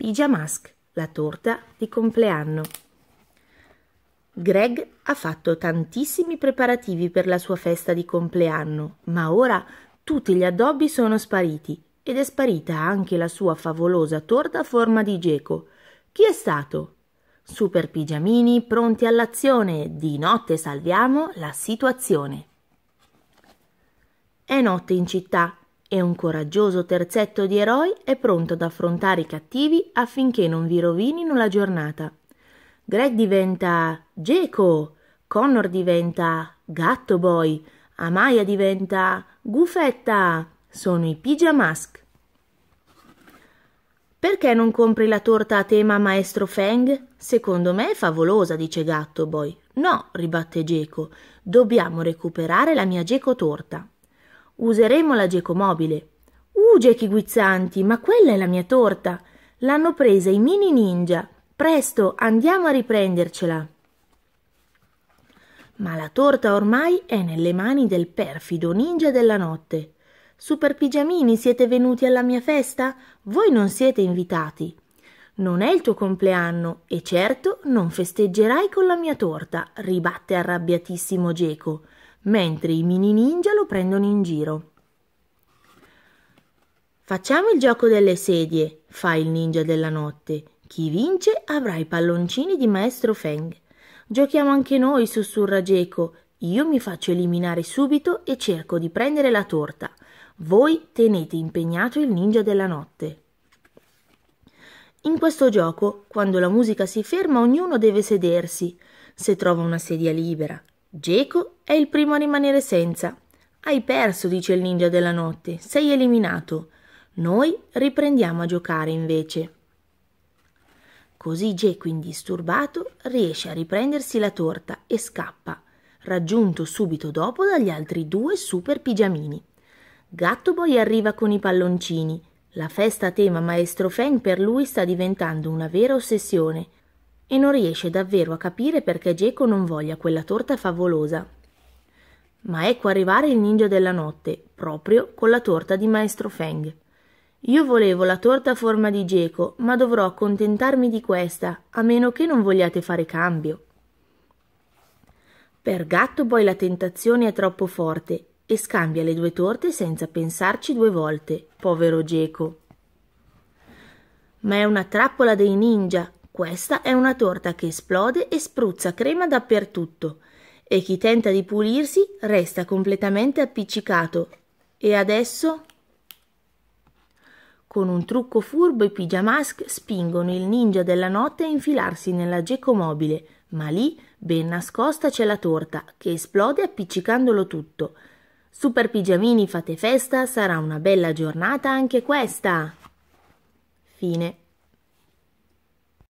Pyjamask, la torta di compleanno. Greg ha fatto tantissimi preparativi per la sua festa di compleanno, ma ora tutti gli addobbi sono spariti ed è sparita anche la sua favolosa torta a forma di geco. Chi è stato? Super pigiamini pronti all'azione, di notte salviamo la situazione. È notte in città e un coraggioso terzetto di eroi è pronto ad affrontare i cattivi affinché non vi rovinino la giornata. Greg diventa Geco, Connor diventa Gatto Boy, Amaya diventa Gufetta. Sono i Mask. Perché non compri la torta a tema Maestro Feng? Secondo me è favolosa, dice Gatto Boy. No, ribatte Geco, dobbiamo recuperare la mia Geco torta. Useremo la geco mobile. Uh, gechi guizzanti, ma quella è la mia torta. L'hanno presa i mini ninja. Presto, andiamo a riprendercela. Ma la torta ormai è nelle mani del perfido ninja della notte. Super pigiamini, siete venuti alla mia festa? Voi non siete invitati. Non è il tuo compleanno e certo non festeggerai con la mia torta, ribatte arrabbiatissimo Geco mentre i mini ninja lo prendono in giro. Facciamo il gioco delle sedie, fa il ninja della notte. Chi vince avrà i palloncini di maestro Feng. Giochiamo anche noi, sussurra Geco. Io mi faccio eliminare subito e cerco di prendere la torta. Voi tenete impegnato il ninja della notte. In questo gioco, quando la musica si ferma, ognuno deve sedersi, se trova una sedia libera. Geco è il primo a rimanere senza. Hai perso, dice il ninja della notte, sei eliminato. Noi riprendiamo a giocare invece. Così Geco, indisturbato, riesce a riprendersi la torta e scappa, raggiunto subito dopo dagli altri due super pigiamini. Gatto Gattoboy arriva con i palloncini. La festa a tema Maestro Feng per lui sta diventando una vera ossessione e non riesce davvero a capire perché Geco non voglia quella torta favolosa. Ma ecco arrivare il ninja della notte, proprio con la torta di maestro Feng. Io volevo la torta a forma di geco, ma dovrò accontentarmi di questa, a meno che non vogliate fare cambio. Per gatto poi la tentazione è troppo forte e scambia le due torte senza pensarci due volte, povero geco. Ma è una trappola dei ninja questa è una torta che esplode e spruzza crema dappertutto e chi tenta di pulirsi resta completamente appiccicato. E adesso? Con un trucco furbo i pigiamask spingono il ninja della notte a infilarsi nella gecomobile, ma lì, ben nascosta, c'è la torta, che esplode appiccicandolo tutto. Super pigiamini, fate festa, sarà una bella giornata anche questa! Fine.